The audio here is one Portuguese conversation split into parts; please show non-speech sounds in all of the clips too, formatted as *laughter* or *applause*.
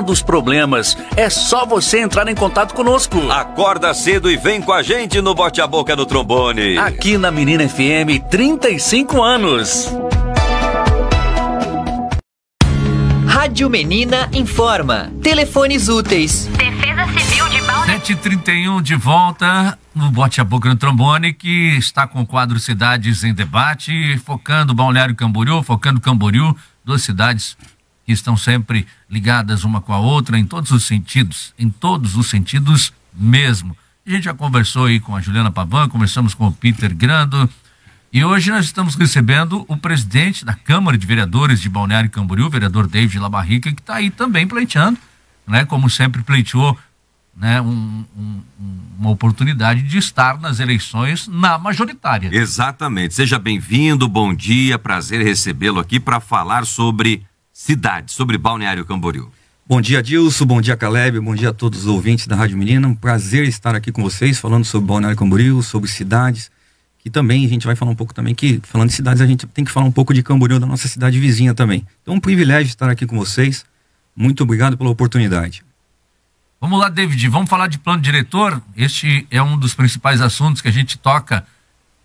dos problemas. É só você entrar em contato conosco. Acorda cedo e vem com a gente no Bote a Boca no Trombone. Aqui na Menina FM, 35 anos. Rádio Menina informa. Telefones úteis. Defesa Civil de Balneário. 731 de volta no Bote a Boca no Trombone, que está com o quadro Cidades em Debate, focando Balneário Camboriú, focando Camboriú, duas cidades que estão sempre ligadas uma com a outra em todos os sentidos, em todos os sentidos mesmo. A gente já conversou aí com a Juliana Pavan, conversamos com o Peter Grando, e hoje nós estamos recebendo o presidente da Câmara de Vereadores de Balneário Camboriú, vereador David Labarrica, que está aí também pleiteando, né, como sempre pleiteou né, um, um, uma oportunidade de estar nas eleições na majoritária. Exatamente. Seja bem-vindo, bom dia, prazer recebê-lo aqui para falar sobre cidade, sobre Balneário Camboriú. Bom dia, Dilson. Bom dia, Caleb. Bom dia a todos os ouvintes da Rádio Menina. Um prazer estar aqui com vocês, falando sobre Balneário Camboriú, sobre cidades. Que também a gente vai falar um pouco também, que falando de cidades, a gente tem que falar um pouco de Camboriú, da nossa cidade vizinha também. Então, é um privilégio estar aqui com vocês. Muito obrigado pela oportunidade. Vamos lá, David, vamos falar de plano diretor. Este é um dos principais assuntos que a gente toca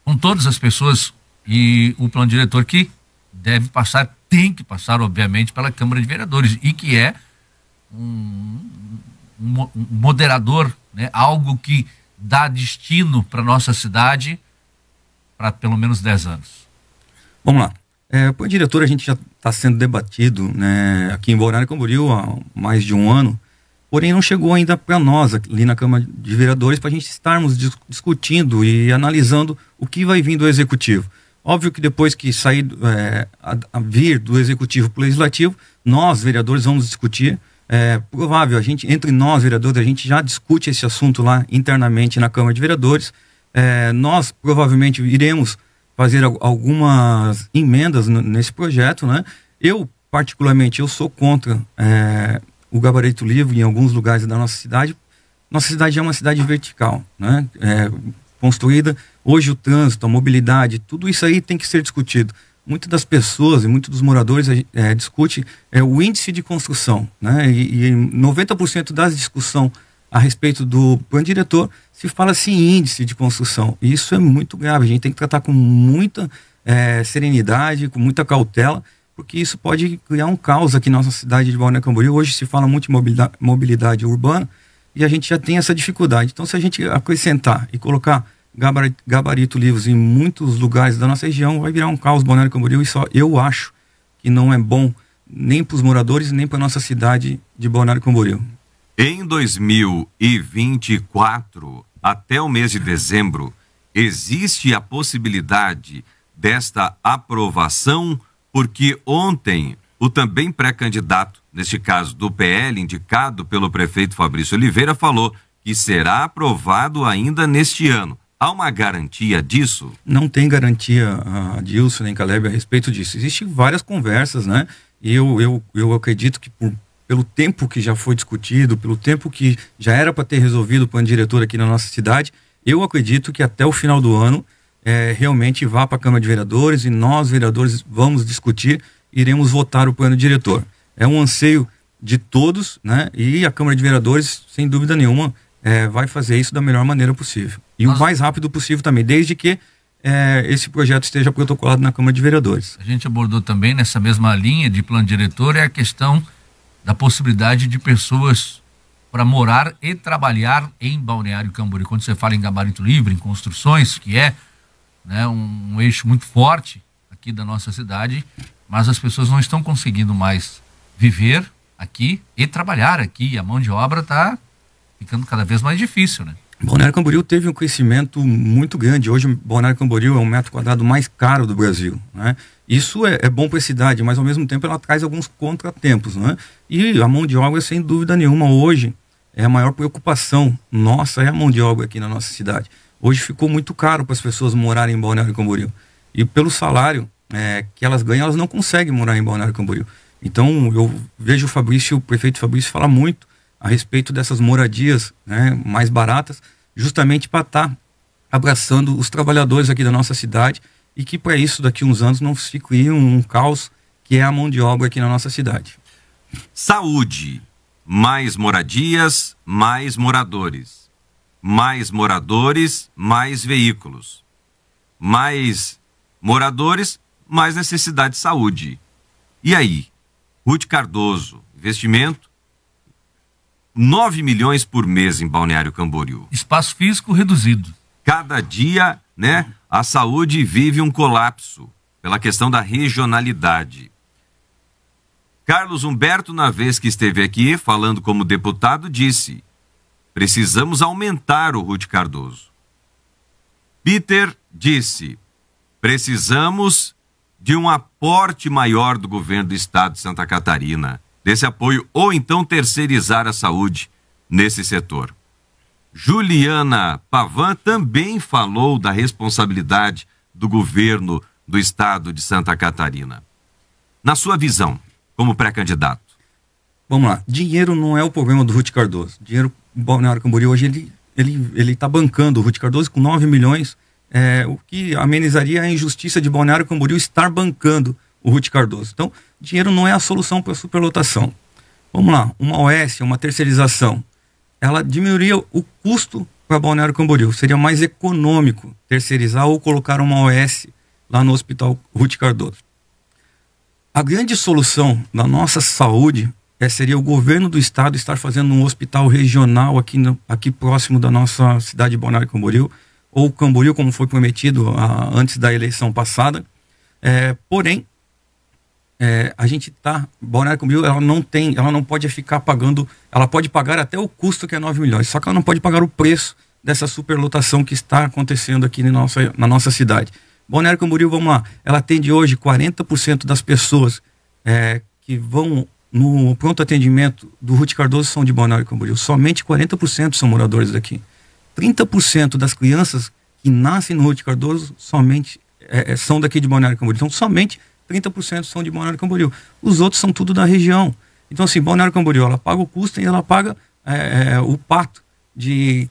com todas as pessoas e o plano diretor que deve passar tem que passar, obviamente, pela Câmara de Vereadores e que é um, um, um moderador, né? algo que dá destino para nossa cidade para pelo menos 10 anos. Vamos lá. É, pô, diretor, a gente já está sendo debatido né, aqui em e Camboriú há mais de um ano, porém não chegou ainda para nós ali na Câmara de Vereadores para a gente estarmos dis discutindo e analisando o que vai vir do Executivo. Óbvio que depois que sair, é, a, a vir do executivo para o legislativo, nós, vereadores, vamos discutir. É provável, a gente, entre nós, vereadores, a gente já discute esse assunto lá internamente na Câmara de Vereadores. É, nós provavelmente iremos fazer algumas emendas nesse projeto, né? Eu, particularmente, eu sou contra é, o gabarito livre em alguns lugares da nossa cidade. Nossa cidade é uma cidade vertical, né? É, construída Hoje o trânsito, a mobilidade, tudo isso aí tem que ser discutido. Muitas das pessoas e muitos dos moradores é, discute é, o índice de construção, né? E, e 90% das discussões a respeito do plano diretor se fala assim índice de construção. E isso é muito grave. A gente tem que tratar com muita é, serenidade, com muita cautela, porque isso pode criar um caos aqui na nossa cidade de Balneário Camboriú. Hoje se fala muito de mobilidade, mobilidade urbana e a gente já tem essa dificuldade. Então, se a gente acrescentar e colocar gabarito livros em muitos lugares da nossa região, vai virar um caos Balneário Camboriú e só eu acho que não é bom nem para os moradores, nem para nossa cidade de Balneário Camboriú. Em 2024, até o mês de dezembro, existe a possibilidade desta aprovação, porque ontem o também pré-candidato, neste caso do PL, indicado pelo prefeito Fabrício Oliveira, falou que será aprovado ainda neste ano. Há uma garantia disso? Não tem garantia, ah, Dilson nem Caleb, a respeito disso. Existem várias conversas, né? E eu, eu, eu acredito que por, pelo tempo que já foi discutido, pelo tempo que já era para ter resolvido o plano diretor aqui na nossa cidade, eu acredito que até o final do ano é, realmente vá para a Câmara de Vereadores e nós, vereadores, vamos discutir, iremos votar o plano diretor. É um anseio de todos, né? E a Câmara de Vereadores, sem dúvida nenhuma, é, vai fazer isso da melhor maneira possível. E Nossa. o ah. mais rápido possível também, desde que é, esse projeto esteja protocolado na Câmara de Vereadores. A gente abordou também nessa mesma linha de plano diretor é a questão da possibilidade de pessoas para morar e trabalhar em Balneário Camboriú. Quando você fala em gabarito livre, em construções, que é né, um, um eixo muito forte aqui da nossa cidade, mas as pessoas não estão conseguindo mais viver aqui e trabalhar aqui. A mão de obra está ficando cada vez mais difícil, né? Balneário Camboriú teve um crescimento muito grande. Hoje, Balneário Camboriú é o um metro quadrado mais caro do Brasil. Né? Isso é, é bom para a cidade, mas ao mesmo tempo ela traz alguns contratempos. Né? E a mão de obra, sem dúvida nenhuma, hoje é a maior preocupação nossa é a mão de obra aqui na nossa cidade. Hoje ficou muito caro para as pessoas morarem em Balneário Camboriú. E pelo salário é, que elas ganham, elas não conseguem morar em Balneário Camboriú. Então, eu vejo o Fabrício, o prefeito Fabrício, falar muito a respeito dessas moradias né, mais baratas, justamente para estar tá abraçando os trabalhadores aqui da nossa cidade e que para isso daqui uns anos não fique um, um caos que é a mão de obra aqui na nossa cidade. Saúde, mais moradias, mais moradores. Mais moradores, mais veículos. Mais moradores, mais necessidade de saúde. E aí? Ruth Cardoso, investimento 9 milhões por mês em Balneário Camboriú. Espaço físico reduzido. Cada dia, né, a saúde vive um colapso pela questão da regionalidade. Carlos Humberto, na vez que esteve aqui falando como deputado, disse: precisamos aumentar o Ruth Cardoso. Peter disse: precisamos de um aporte maior do governo do estado de Santa Catarina desse apoio ou então terceirizar a saúde nesse setor. Juliana Pavan também falou da responsabilidade do governo do estado de Santa Catarina. Na sua visão, como pré-candidato. Vamos lá, dinheiro não é o problema do Ruth Cardoso. Dinheiro, Balneário Camboriú, hoje ele ele ele está bancando o Ruth Cardoso com 9 milhões, é, o que amenizaria a injustiça de Balneário Camboriú estar bancando o Ruth Cardoso. Então, dinheiro não é a solução para a superlotação. Vamos lá, uma OS, uma terceirização, ela diminuiria o custo para Balneário Camboriú. Seria mais econômico terceirizar ou colocar uma OS lá no Hospital Ruth Cardoso. A grande solução da nossa saúde é, seria o governo do estado estar fazendo um hospital regional aqui, no, aqui próximo da nossa cidade de Balneário Camboriú, ou Camboriú, como foi prometido a, ah, antes da eleição passada. É, porém, é, a gente tá, Balneário Camboriú, ela não tem, ela não pode ficar pagando, ela pode pagar até o custo que é 9 milhões, só que ela não pode pagar o preço dessa superlotação que está acontecendo aqui na nossa, na nossa cidade. Balneário Camboriú, vamos lá, ela atende hoje 40% das pessoas é, que vão no pronto atendimento do Ruth Cardoso são de Balneário Camboriú, somente 40% são moradores daqui. 30% das crianças que nascem no Ruth Cardoso somente é, é são daqui de Balneário Camboriú, então somente 30% são de Balneário Camboriú. Os outros são tudo da região. Então, assim, Balneário Camboriú, ela paga o custo e ela paga é, é o pato de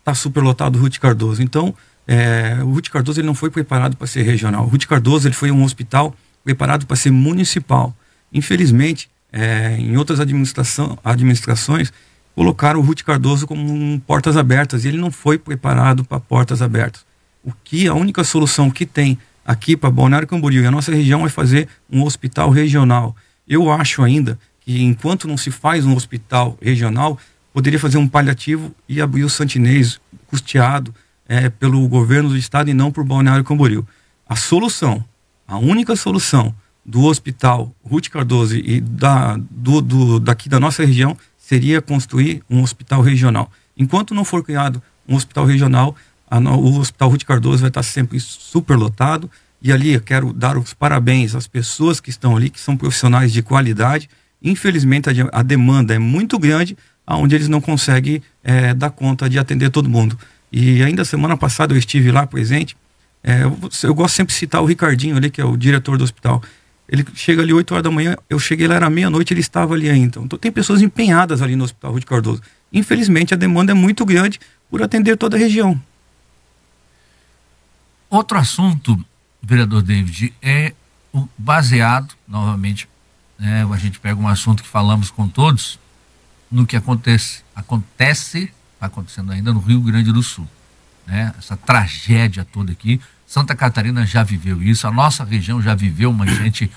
estar tá superlotado o Ruth Cardoso. Então, é, o Ruth Cardoso ele não foi preparado para ser regional. O Ruth Cardoso ele foi um hospital preparado para ser municipal. Infelizmente, é, em outras administrações, colocaram o Ruth Cardoso como um portas abertas e ele não foi preparado para portas abertas. O que a única solução que tem aqui para Balneário Camboriú e a nossa região vai fazer um hospital regional. Eu acho ainda que enquanto não se faz um hospital regional, poderia fazer um paliativo e abrir o Santinês custeado é, pelo governo do estado e não por Balneário Camboriú. A solução, a única solução do hospital Ruth Cardoso e da, do, do, daqui da nossa região seria construir um hospital regional. Enquanto não for criado um hospital regional, a, o Hospital Ruth Cardoso vai estar sempre super lotado. E ali eu quero dar os parabéns às pessoas que estão ali, que são profissionais de qualidade. Infelizmente, a, a demanda é muito grande, onde eles não conseguem é, dar conta de atender todo mundo. E ainda semana passada eu estive lá presente. É, eu, eu, gosto sempre de citar o Ricardinho ali, que é o diretor do hospital. Ele chega ali 8 horas da manhã, eu cheguei lá, era meia-noite, ele estava ali ainda. Então tem pessoas empenhadas ali no Hospital de Cardoso. Infelizmente, a demanda é muito grande por atender toda a região. Outro assunto, vereador David, é o baseado, novamente, né, a gente pega um assunto que falamos com todos, no que acontece, acontece, está acontecendo ainda no Rio Grande do Sul. Né? Essa tragédia toda aqui. Santa Catarina já viveu isso, a nossa região já viveu uma *coughs* gente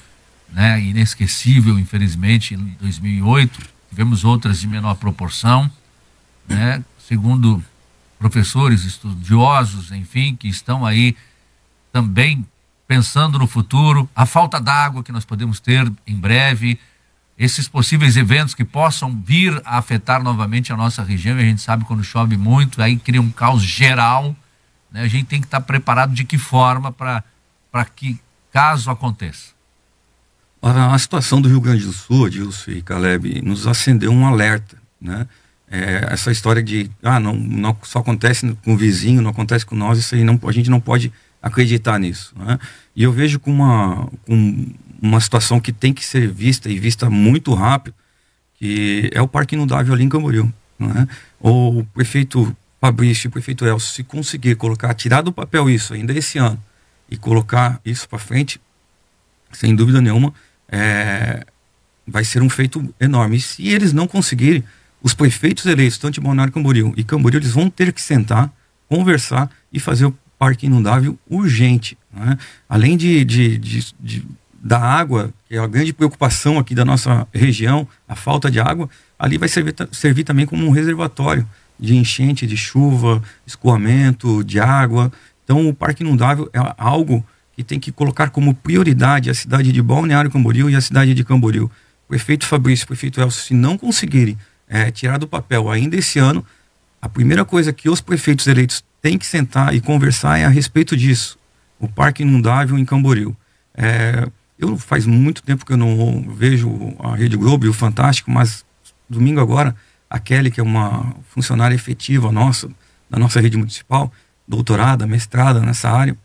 né, inesquecível, infelizmente, em 2008. Tivemos outras de menor proporção. Né? Segundo professores, estudiosos, enfim, que estão aí também pensando no futuro, a falta d'água que nós podemos ter em breve, esses possíveis eventos que possam vir a afetar novamente a nossa região, e a gente sabe quando chove muito, aí cria um caos geral, né? A gente tem que estar preparado de que forma para que caso aconteça. A situação do Rio Grande do Sul, Dilson e Caleb, nos acendeu um alerta, né? É, essa história de ah, não, não só acontece com o vizinho, não acontece com nós, isso aí não, a gente não pode acreditar nisso. Né? E eu vejo com uma, com uma situação que tem que ser vista e vista muito rápido, que é o Parque Inundável ali em Camboriú. Né? O prefeito Fabrício e o prefeito Elcio, se conseguir colocar, tirar do papel isso ainda esse ano e colocar isso para frente, sem dúvida nenhuma, é, vai ser um feito enorme. E se eles não conseguirem, os prefeitos eleitos, tanto de Balneário Camboriú e Camboriú, eles vão ter que sentar, conversar e fazer o parque inundável urgente. Né? Além de, de, de, de, da água, que é a grande preocupação aqui da nossa região, a falta de água, ali vai servir, servir também como um reservatório de enchente, de chuva, escoamento de água. Então, o parque inundável é algo que tem que colocar como prioridade a cidade de Balneário Camboriú e a cidade de Camboriú. O prefeito Fabrício, o prefeito Elcio, se não conseguirem é, tirar do papel ainda esse ano, a primeira coisa que os prefeitos eleitos têm que sentar e conversar é a respeito disso. O Parque Inundável em Camboriú. É, eu faz muito tempo que eu não vejo a Rede Globo e o Fantástico, mas domingo agora, a Kelly, que é uma funcionária efetiva nossa, da nossa rede municipal, doutorada, mestrada nessa área,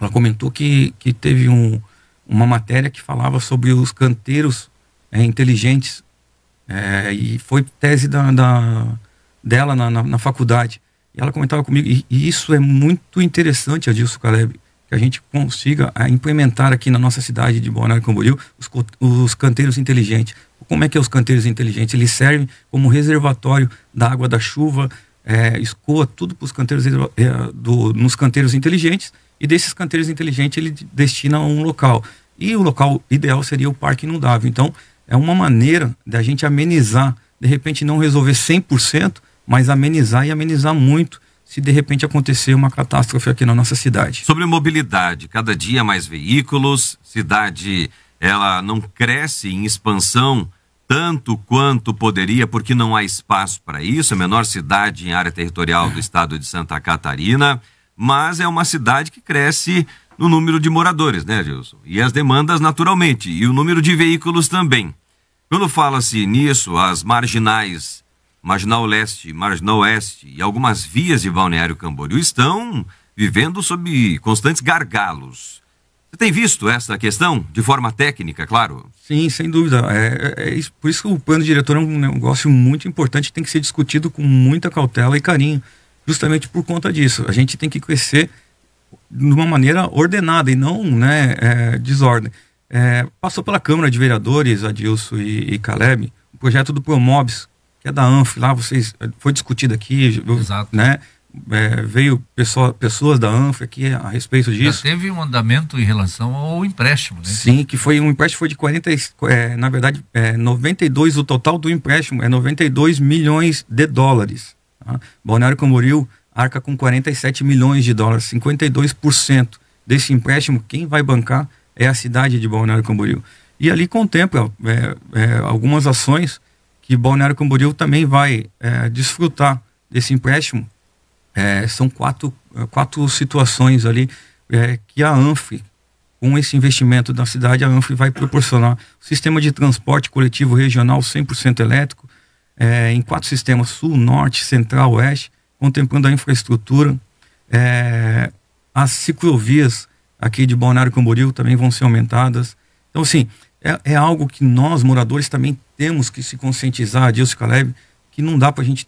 ela comentou que, que teve um, uma matéria que falava sobre os canteiros é, inteligentes é, e foi tese da, da dela na, na, na, faculdade. E ela comentava comigo, e, e isso é muito interessante, Adilson Caleb, que a gente consiga é, implementar aqui na nossa cidade de Balneário Camboriú os, os canteiros inteligentes. Como é que é os canteiros inteligentes? Eles servem como reservatório da água da chuva, é, escoa tudo para os canteiros é, é, do, nos canteiros inteligentes e desses canteiros inteligentes ele destina a um local. E o local ideal seria o parque inundável. Então, é uma maneira da gente amenizar, de repente não resolver 100%, mas amenizar e amenizar muito se de repente acontecer uma catástrofe aqui na nossa cidade. Sobre mobilidade, cada dia mais veículos, cidade ela não cresce em expansão tanto quanto poderia, porque não há espaço para isso, é a menor cidade em área territorial do estado de Santa Catarina, mas é uma cidade que cresce no número de moradores, né, Gilson? E as demandas naturalmente, e o número de veículos também. Quando fala-se nisso, as marginais, marginal leste, marginal oeste e algumas vias de Balneário Camboriú estão vivendo sob constantes gargalos. Você tem visto essa questão de forma técnica, claro? Sim, sem dúvida. É, é, é por isso que o plano diretor é um negócio muito importante, tem que ser discutido com muita cautela e carinho, justamente por conta disso. A gente tem que crescer de uma maneira ordenada e não né, é, desordem. É, passou pela Câmara de Vereadores, Adilson e, e Caleb, o projeto do Promobis, que é da ANF, lá vocês. É, foi discutido aqui, Exato. né? É, veio pessoa, pessoas da ANF aqui a respeito disso. Já teve um andamento em relação ao empréstimo, né? Sim, que foi um empréstimo foi de 40, é, na verdade, é, 92, o total do empréstimo é 92 milhões de dólares. Tá? Balneário Camboriú arca com 47 milhões de dólares, 52% desse empréstimo, quem vai bancar é a cidade de Balneário Camboriú. E ali contempla é, é, é, algumas ações que Balneário Camboriú também vai é, desfrutar desse empréstimo. É, são quatro, é, quatro situações ali que a ANF, com esse investimento da cidade, a ANF vai proporcionar sistema de transporte coletivo regional 100% elétrico, em quatro sistemas, sul, norte, central, oeste, contemplando a infraestrutura, as ciclovias aqui de Balneário Camboriú também vão ser aumentadas. Então, assim, é, é algo que nós, moradores, também temos que se conscientizar, Adilson Caleb, que não dá para a gente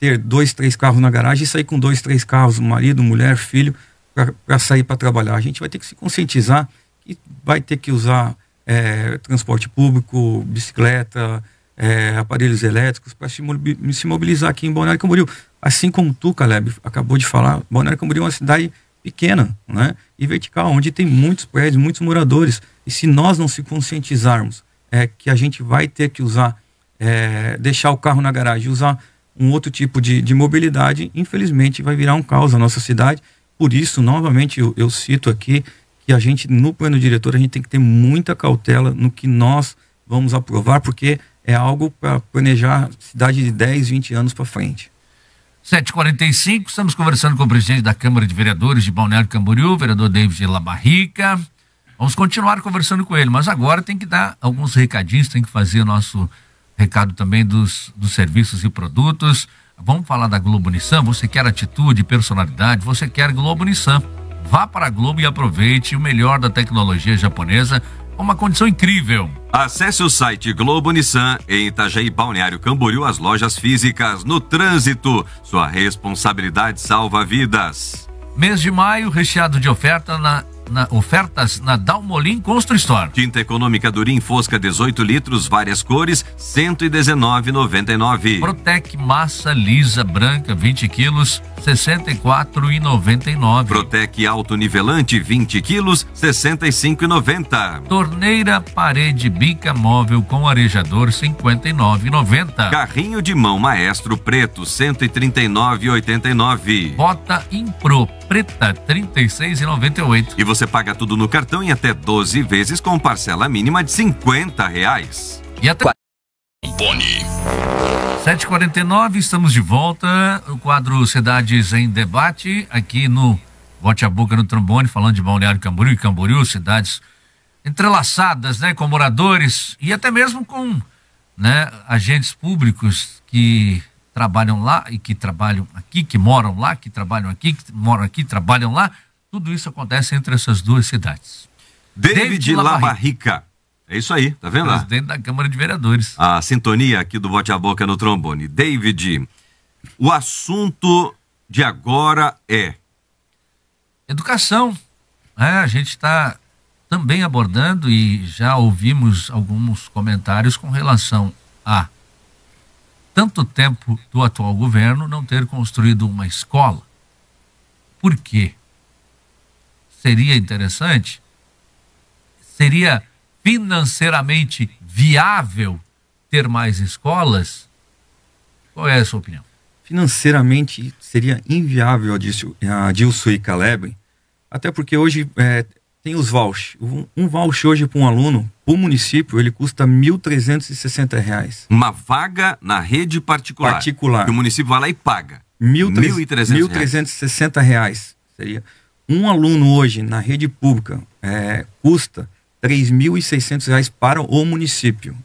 ter dois, três carros na garagem e sair com dois, três carros, marido, mulher, filho, para sair para trabalhar. A gente vai ter que se conscientizar que vai ter que usar é, transporte público, bicicleta, é, aparelhos elétricos para se, se mobilizar aqui em Balneário Camboriú. Assim como tu, Caleb, acabou de falar, Balneário Camboriú é uma cidade pequena né, e vertical, onde tem muitos prédios, muitos moradores. E se nós não se conscientizarmos é, que a gente vai ter que usar, é, deixar o carro na garagem, usar um outro tipo de, de mobilidade, infelizmente vai virar um caos a nossa cidade. Por isso, novamente, eu, eu cito aqui que a gente, no plano diretor, a gente tem que ter muita cautela no que nós vamos aprovar, porque é algo para planejar cidade de 10, 20 anos para frente. 7h45, estamos conversando com o presidente da Câmara de Vereadores de Balneário Camboriú, vereador David Labarrica. Vamos continuar conversando com ele, mas agora tem que dar alguns recadinhos, tem que fazer nosso recado também dos, dos serviços e produtos. Vamos falar da Globo Nissan? Você quer atitude, personalidade? Você quer Globo Nissan? Vá para a Globo e aproveite o melhor da tecnologia japonesa uma condição incrível. Acesse o site Globo Nissan em Itajaí, Balneário Camboriú, as lojas físicas. No trânsito, sua responsabilidade salva vidas. Mês de maio recheado de oferta na na, ofertas na Dalmolin Constru Store. Tinta econômica Durim Fosca 18 litros, várias cores, 119,99. Protec massa lisa branca 20 quilos, 64,99. Protec alto nivelante 20 quilos, 65,90. Torneira parede bica móvel com arejador 59,90. Carrinho de mão maestro preto 139,89. Bota Impro preta, R$ 36,98. E você paga tudo no cartão em até 12 vezes com parcela mínima de R$ 50. Reais. E até... Boni. 7h49, estamos de volta. O quadro Cidades em Debate, aqui no Bote a Boca no Trombone, falando de Balneário Camboriú e Camboriú, cidades entrelaçadas, né, com moradores e até mesmo com né, agentes públicos que trabalham lá e que trabalham aqui, que moram lá, que trabalham aqui, que moram aqui, trabalham lá. Tudo isso acontece entre essas duas cidades. David, David Labarrica. É isso aí, tá vendo? Presidente da Câmara de Vereadores. A sintonia aqui do Bote a Boca no trombone. David, o assunto de agora é. Educação. É, a gente está também abordando e já ouvimos alguns comentários com relação a tanto tempo do atual governo não ter construído uma escola. Por quê? Seria interessante? Seria financeiramente viável ter mais escolas? Qual é a sua opinião? Financeiramente seria inviável, a Dilso e Caleb, até porque hoje é, tem os vouchers. Um, um voucher hoje para um aluno o município, ele custa R$ 1.360. Uma vaga na rede particular. Particular. Que o município vai lá e paga. R$ 1.360. Reais. Seria. Um aluno hoje na rede pública é, custa R$ 3.600 para o município.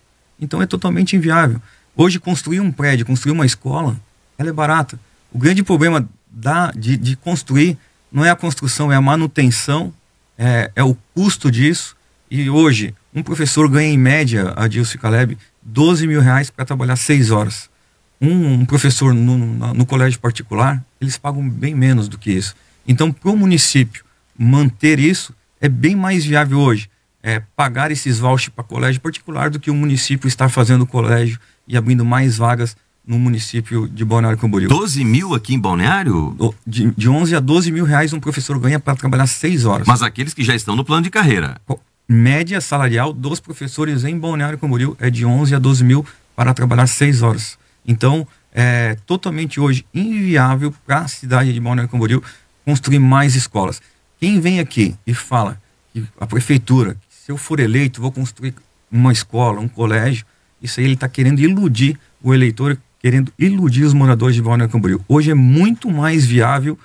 Então é totalmente inviável. Hoje, construir um prédio, construir uma escola, ela é barata. O grande problema da, de, de construir não é a construção, é a manutenção, é, é o custo disso. E hoje, um professor ganha em média, Adilson Caleb, 12 mil reais para trabalhar seis horas. Um, um professor no, no, no, colégio particular, eles pagam bem menos do que isso. Então, para o município manter isso, é bem mais viável hoje é, pagar esses vouchers para colégio particular do que o município estar fazendo colégio e abrindo mais vagas no município de Balneário Camboriú. 12 mil aqui em Balneário? De, de 11 a 12 mil reais um professor ganha para trabalhar 6 horas. Mas aqueles que já estão no plano de carreira média salarial dos professores em Balneário Camboriú é de 11 a 12 mil para trabalhar seis horas. Então, é totalmente hoje inviável para a cidade de Balneário Camboriú construir mais escolas. Quem vem aqui e fala que a prefeitura, que se eu for eleito, vou construir uma escola, um colégio, isso aí ele está querendo iludir o eleitor, querendo iludir os moradores de Balneário Camboriú. Hoje é muito mais viável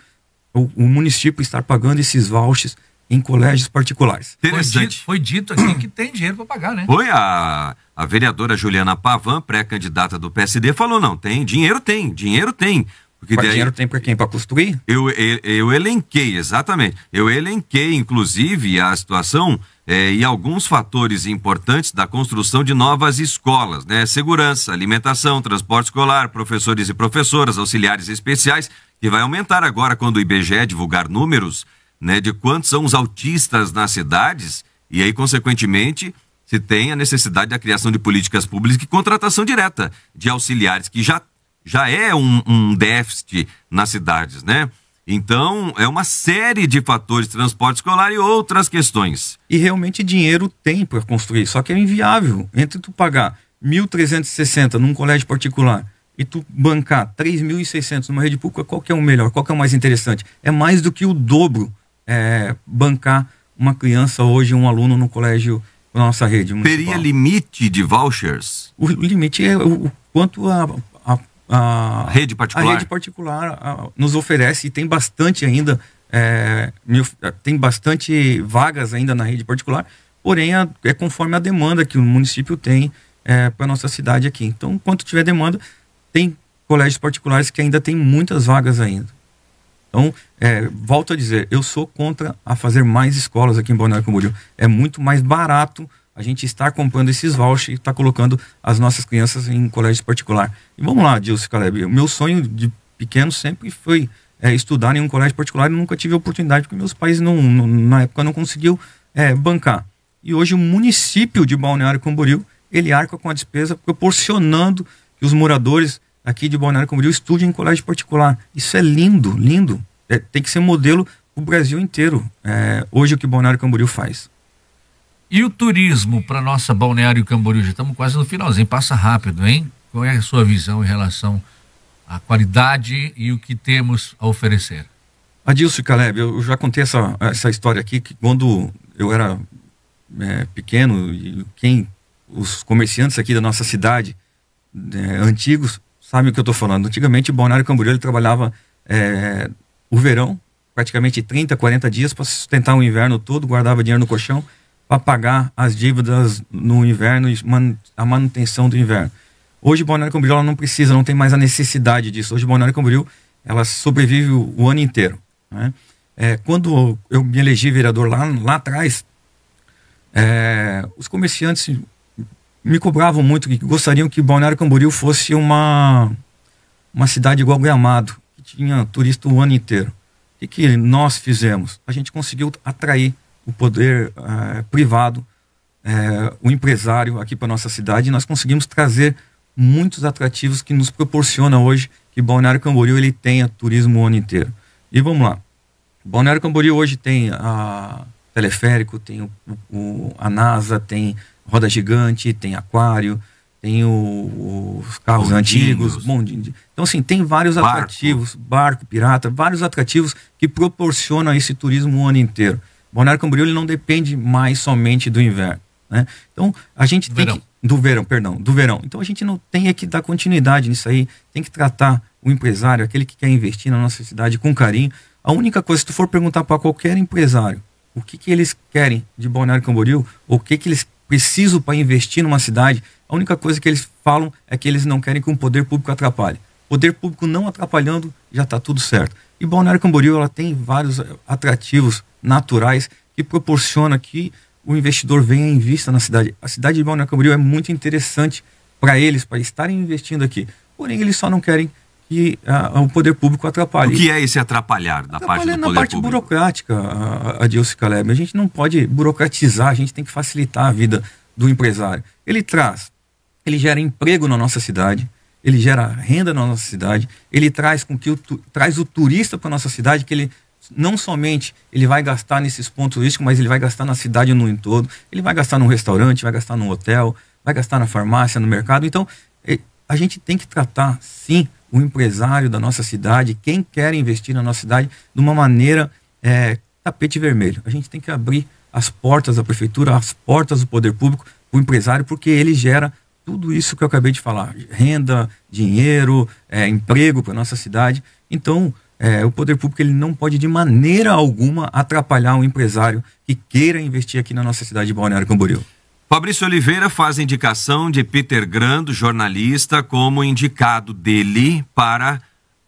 o, o município estar pagando esses vouchers em colégios particulares. Interessante. Foi dito, foi dito aqui que tem dinheiro para pagar, né? Foi a, a vereadora Juliana Pavan, pré-candidata do PSD, falou: não, tem, dinheiro tem, dinheiro tem. Porque daí, dinheiro tem para quem? Para construir? Eu, eu, eu, elenquei, exatamente. Eu elenquei, inclusive, a situação é, e alguns fatores importantes da construção de novas escolas, né? Segurança, alimentação, transporte escolar, professores e professoras, auxiliares especiais, que vai aumentar agora quando o IBGE divulgar números né, de quantos são os autistas nas cidades, e aí, consequentemente, se tem a necessidade da criação de políticas públicas e contratação direta de auxiliares, que já, já é um, um déficit nas cidades, né? Então, é uma série de fatores, transporte escolar e outras questões. E realmente dinheiro tem para construir, só que é inviável. Entre tu pagar 1.360 num colégio particular e tu bancar 3.600 numa rede pública, qual que é o melhor? Qual que é o mais interessante? É mais do que o dobro é, bancar uma criança hoje, um aluno no colégio na nossa rede. Municipal. Teria limite de vouchers? O limite é o, quanto a, a, a, rede particular, a rede particular a, nos oferece e tem bastante ainda, é, tem bastante vagas ainda na rede particular, porém é conforme a demanda que o município tem é, para nossa cidade aqui. Então, quanto tiver demanda, tem colégios particulares que ainda tem muitas vagas ainda. Então, é, volto a dizer, eu sou contra a fazer mais escolas aqui em Balneário Camboriú. É muito mais barato a gente estar comprando esses vouchers e estar colocando as nossas crianças em colégio particular. E vamos lá, Dilson Caleb, o meu sonho de pequeno sempre foi é, estudar em um colégio particular e nunca tive oportunidade, porque meus pais, não, não na época, não conseguiam é, bancar. E hoje o município de Balneário Camboriú, ele arca com a despesa, proporcionando que os moradores aqui de Balneário Camboriú estude em colégio particular. Isso é lindo, lindo. É, tem que ser modelo o Brasil inteiro. É, hoje o que Balneário Camboriú faz. E o turismo para nossa Balneário Camboriú? Já estamos quase no finalzinho, passa rápido, hein? Qual é a sua visão em relação à qualidade e o que temos a oferecer? Adilson Caleb, eu já contei essa, essa história aqui, que quando eu era é, pequeno, e quem, os comerciantes aqui da nossa cidade, é, antigos, sabe o que eu estou falando. Antigamente, o Balneário Camboriú ele trabalhava é, o verão, praticamente 30, 40 dias, para sustentar o inverno todo, guardava dinheiro no colchão para pagar as dívidas no inverno e man, a manutenção do inverno. Hoje, Balneário Camboriú ela não precisa, não tem mais a necessidade disso. Hoje, Balneário Camboriú ela sobrevive o, o ano inteiro. Né? É, quando eu me elegi vereador lá, lá atrás, é, os comerciantes me cobravam muito que gostariam que Balneário Camboriú fosse uma, uma cidade igual Gramado, que tinha turista o ano inteiro. O que, nós fizemos? A gente conseguiu atrair o poder é, privado, é, o empresário aqui para nossa cidade, e nós conseguimos trazer muitos atrativos que nos proporciona hoje que Balneário Camboriú ele tenha turismo o ano inteiro. E vamos lá. Balneário Camboriú hoje tem a teleférico, tem o, o a NASA, tem roda gigante, tem aquário, tem o, os carros antigos, bondinhos. Então, assim, tem vários barco. atrativos, barco, pirata, vários atrativos que proporcionam esse turismo o ano inteiro. Balneário Camboriú ele não depende mais somente do inverno. Né? Então, a gente do tem verão. Que, do verão, perdão, do verão. Então, a gente não tem é que dar continuidade nisso aí, tem que tratar o empresário, aquele que quer investir na nossa cidade com carinho. A única coisa, se tu for perguntar para qualquer empresário o que, que eles querem de Balneário Camboriú, ou o que, que eles preciso para investir numa cidade, a única coisa que eles falam é que eles não querem que o um poder público atrapalhe. Poder público não atrapalhando, já está tudo certo. E Balneário Camboriú ela tem vários eh, atrativos naturais que proporciona que o investidor venha em vista na cidade. A cidade de Balneário Camboriú é muito interessante para eles, para estarem investindo aqui. Porém, eles só não querem que a, ah, ah, o poder público atrapalha. O que é esse atrapalhar da parte do na parte burocrática, ah, Adilson Caleb. A gente não pode burocratizar, a gente tem que facilitar a vida do empresário. Ele traz, ele gera emprego na nossa cidade, ele gera renda na nossa cidade, ele traz com que o, traz o turista para nossa cidade que ele não somente ele vai gastar nesses pontos turísticos, mas ele vai gastar na cidade no entorno. ele vai gastar num restaurante, vai gastar num hotel, vai gastar na farmácia, no mercado. Então, a gente tem que tratar sim o empresário da nossa cidade, quem quer investir na nossa cidade de uma maneira é, tapete vermelho. A gente tem que abrir as portas da prefeitura, as portas do poder público para o empresário, porque ele gera tudo isso que eu acabei de falar: renda, dinheiro, é, emprego para nossa cidade. Então, é, o poder público ele não pode de maneira alguma atrapalhar um empresário que queira investir aqui na nossa cidade de Balneário Camboriú. Fabrício Oliveira faz indicação de Peter Grando, jornalista, como indicado dele para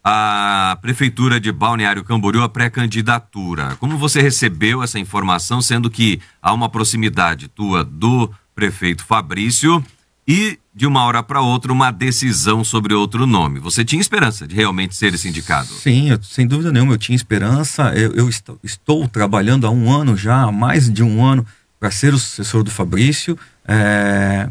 a Prefeitura de Balneário Camboriú a pré-candidatura. Como você recebeu essa informação, sendo que há uma proximidade tua do prefeito Fabrício e, de uma hora para outra, uma decisão sobre outro nome? Você tinha esperança de realmente ser esse indicado? Sim, eu, sem dúvida nenhuma, eu tinha esperança. Eu, eu estou, estou, trabalhando há um ano já, há mais de um ano, para ser o sucessor do Fabrício. É,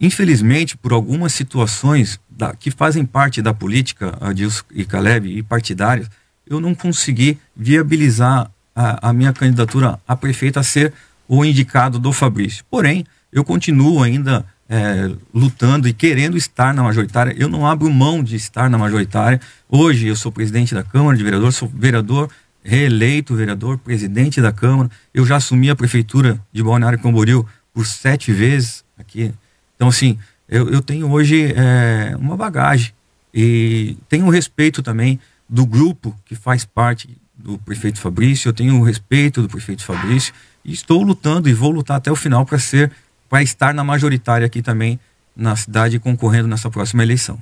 infelizmente, por algumas situações da, que fazem parte da política, de e Caleb, e partidárias, eu não consegui viabilizar a, a, minha candidatura a prefeito a ser o indicado do Fabrício. Porém, eu continuo ainda é, lutando e querendo estar na majoritária. Eu não abro mão de estar na majoritária. Hoje eu sou presidente da Câmara de Vereadores, sou vereador reeleito vereador, presidente da Câmara. Eu já assumi a prefeitura de Balneário Camboriú por sete vezes aqui. Então, assim, eu, eu tenho hoje é, uma bagagem e tenho respeito também do grupo que faz parte do prefeito Fabrício. Eu tenho respeito do prefeito Fabrício e estou lutando e vou lutar até o final para ser, para estar na majoritária aqui também na cidade concorrendo nessa próxima eleição.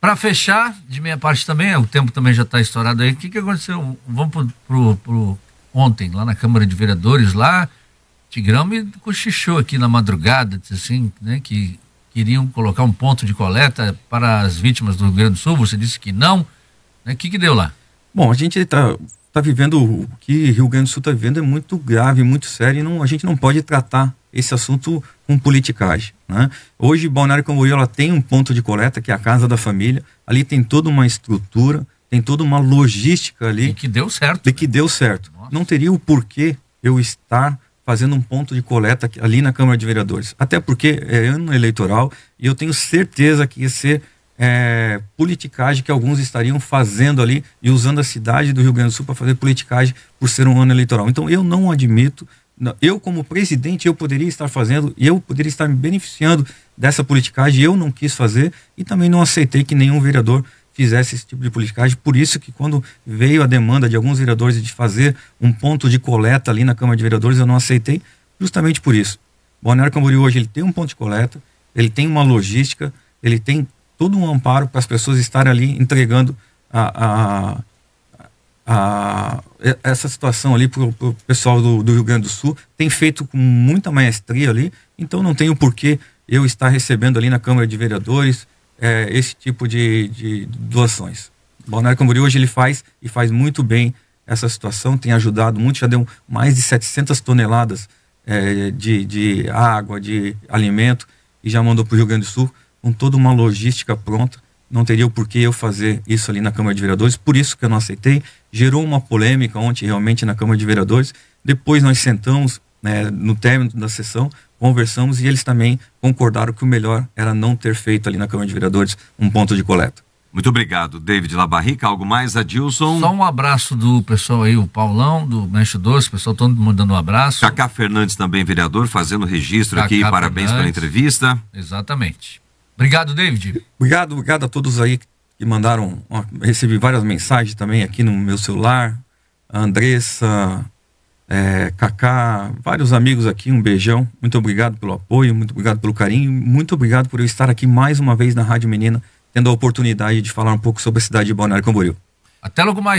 Para fechar, de minha parte também, o tempo também já está estourado aí. O que, que aconteceu? Vamos pro, pro, pro, ontem, lá na Câmara de Vereadores, lá, Tigrão me cochichou aqui na madrugada, assim, né, que queriam colocar um ponto de coleta para as vítimas do Rio Grande do Sul. Você disse que não. Né, o né? que, que deu lá? Bom, a gente está tá vivendo o que Rio Grande do Sul está vivendo é muito grave, muito sério, e não, a gente não pode tratar esse assunto com politicagem. Né? Hoje, Balneário Camboriú ela tem um ponto de coleta, que é a Casa da Família. Ali tem toda uma estrutura, tem toda uma logística ali. E que deu certo. E né? que deu certo. Nossa. Não teria o porquê eu estar fazendo um ponto de coleta ali na Câmara de Vereadores. Até porque é ano eleitoral e eu tenho certeza que ia ser é, politicagem que alguns estariam fazendo ali e usando a cidade do Rio Grande do Sul para fazer politicagem por ser um ano eleitoral. Então eu não admito eu como presidente eu poderia estar fazendo, eu poderia estar me beneficiando dessa politicagem, eu não quis fazer e também não aceitei que nenhum vereador fizesse esse tipo de politicagem. Por isso que quando veio a demanda de alguns vereadores de fazer um ponto de coleta ali na Câmara de Vereadores, eu não aceitei, justamente por isso. Balneário Camboriú hoje ele tem um ponto de coleta, ele tem uma logística, ele tem todo um amparo para as pessoas estarem ali entregando a, a a, essa situação ali para o pessoal do, do, Rio Grande do Sul, tem feito com muita maestria ali, então não tenho porquê eu estar recebendo ali na Câmara de Vereadores é, esse tipo de, de doações. O Balneário Camboriú hoje ele faz e faz muito bem essa situação, tem ajudado muito, já deu mais de 700 toneladas é, de, de água, de alimento, e já mandou para o Rio Grande do Sul com toda uma logística pronta não teria o porquê eu fazer isso ali na Câmara de Vereadores, por isso que eu não aceitei. Gerou uma polêmica ontem realmente na Câmara de Vereadores. Depois nós sentamos né, no término da sessão, conversamos e eles também concordaram que o melhor era não ter feito ali na Câmara de Vereadores um ponto de coleta. Muito obrigado, David Labarrica. Algo mais, Adilson? Só um abraço do pessoal aí, o Paulão, do Mancho Doce, o pessoal todo mandando um abraço. Cacá Fernandes também, vereador, fazendo registro Cacá aqui. Parabéns pela entrevista. Exatamente. Obrigado, David. Obrigado, obrigado a todos aí que mandaram. Ó, recebi várias mensagens também aqui no meu celular. A Andressa, é, Kaká, vários amigos aqui, um beijão. Muito obrigado pelo apoio, muito obrigado pelo carinho, muito obrigado por eu estar aqui mais uma vez na Rádio Menina, tendo a oportunidade de falar um pouco sobre a cidade de Balneário Camboriú. Até logo mais.